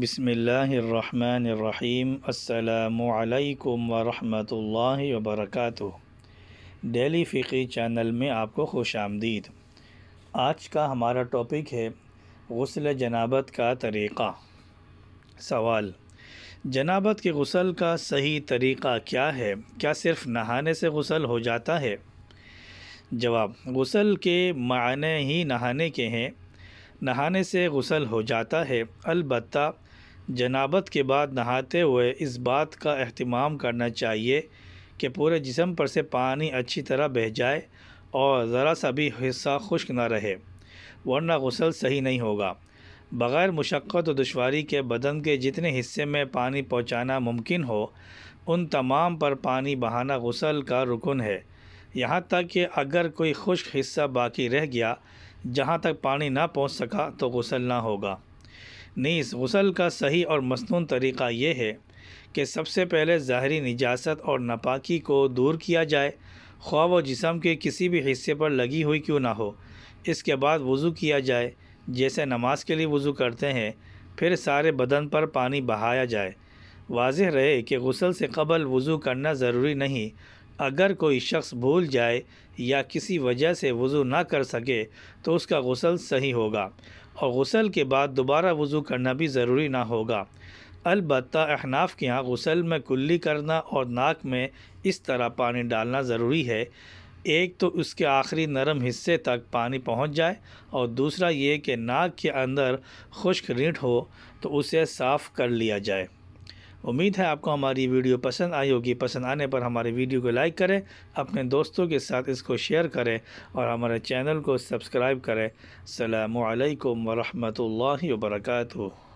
بسم اللہ الرحمن الرحیم السلام علیکم ورحمۃ اللہ وبرکاتہ ڈیلی فقی چینل میں آپ کو خوش آمدید آج کا ہمارا ٹاپک ہے غسل جنابت کا طریقہ سوال جنابت کے غسل کا صحیح طریقہ کیا ہے کیا صرف نہانے سے غسل ہو جاتا ہے جواب غسل کے معنی ہی نہانے کے ہیں نہانے سے غسل ہو جاتا ہے البتہ جنابت کے بعد نہاتے ہوئے اس بات کا اہتمام کرنا چاہیے کہ پورے جسم پر سے پانی اچھی طرح بہہ جائے اور ذرا سا بھی حصہ خشک نہ رہے ورنہ غسل صحیح نہیں ہوگا بغیر مشقت و دشواری کے بدن کے جتنے حصے میں پانی پہنچانا ممکن ہو ان تمام پر پانی بہانا غسل کا رکن ہے یہاں تک کہ اگر کوئی خشک حصہ باقی رہ گیا جہاں تک پانی نہ پہنچ سکا تو غسل نہ ہوگا نیز غسل کا صحیح اور مصنون طریقہ یہ ہے کہ سب سے پہلے ظاہری نجاست اور نپاکی کو دور کیا جائے خواب و جسم کے کسی بھی حصے پر لگی ہوئی کیوں نہ ہو اس کے بعد وضو کیا جائے جیسے نماز کے لیے وضو کرتے ہیں پھر سارے بدن پر پانی بہایا جائے واضح رہے کہ غسل سے قبل وضو کرنا ضروری نہیں اگر کوئی شخص بھول جائے یا کسی وجہ سے وضو نہ کر سکے تو اس کا غسل صحیح ہوگا اور غسل کے بعد دوبارہ وضو کرنا بھی ضروری نہ ہوگا البتہ احناف کے ہاں غسل میں کلی کرنا اور ناک میں اس طرح پانی ڈالنا ضروری ہے ایک تو اس کے آخری نرم حصے تک پانی پہنچ جائے اور دوسرا یہ کہ ناک کے اندر خشک ریٹ ہو تو اسے صاف کر لیا جائے امید ہے آپ کو ہماری ویڈیو پسند آئی ہوگی پسند آنے پر ہمارے ویڈیو کو لائک کریں اپنے دوستوں کے ساتھ اس کو شیئر کریں اور ہمارے چینل کو سبسکرائب کریں السلام علیکم ورحمۃ اللہ وبرکاتہ